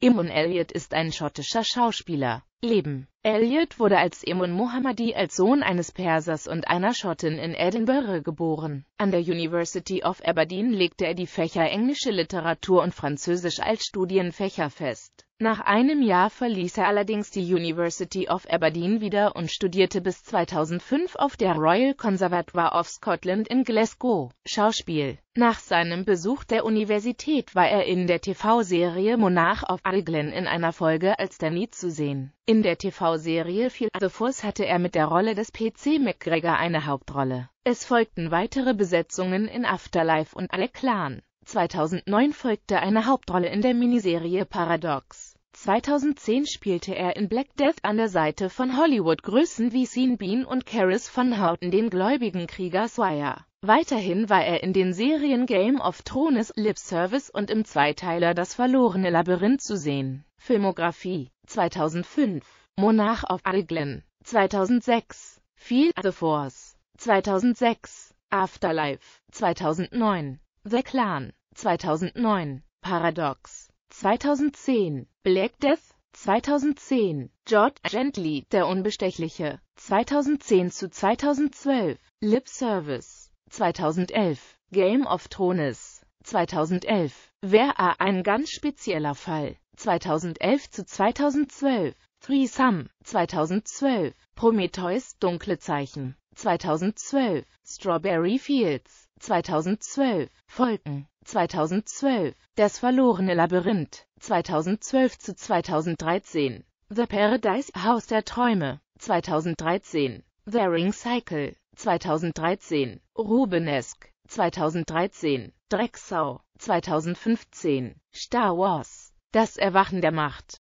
Imon Elliott ist ein schottischer Schauspieler Leben. Elliot wurde als Emun Mohammadi als Sohn eines Persers und einer Schottin in Edinburgh geboren. An der University of Aberdeen legte er die Fächer englische Literatur und Französisch als Studienfächer fest. Nach einem Jahr verließ er allerdings die University of Aberdeen wieder und studierte bis 2005 auf der Royal Conservatoire of Scotland in Glasgow Schauspiel. Nach seinem Besuch der Universität war er in der TV-Serie Monarch of Alglen in einer Folge als Danny zu sehen. In der TV-Serie Feel the Force hatte er mit der Rolle des PC McGregor eine Hauptrolle. Es folgten weitere Besetzungen in Afterlife und Alle Clan. 2009 folgte eine Hauptrolle in der Miniserie Paradox. 2010 spielte er in Black Death an der Seite von Hollywood-Größen wie Sean Bean und Karis von Houghton den gläubigen Krieger Swire. Weiterhin war er in den Serien Game of Thrones, Lip Service und im Zweiteiler Das verlorene Labyrinth zu sehen. Filmografie 2005 Monarch of Aiglen 2006 Feel the Force 2006 Afterlife 2009 The Clan 2009 Paradox 2010 Black Death 2010 George Gently Der Unbestechliche 2010 zu 2012 Lip Service 2011 Game of Thrones 2011 Wer wäre ein ganz spezieller Fall. 2011 zu 2012 Threesome 2012 Prometheus Dunkle Zeichen 2012 Strawberry Fields 2012 Folgen 2012 Das verlorene Labyrinth 2012 zu 2013 The Paradise Haus der Träume 2013 The Ring Cycle 2013 Rubenesque 2013 Drecksau, 2015, Star Wars, das Erwachen der Macht,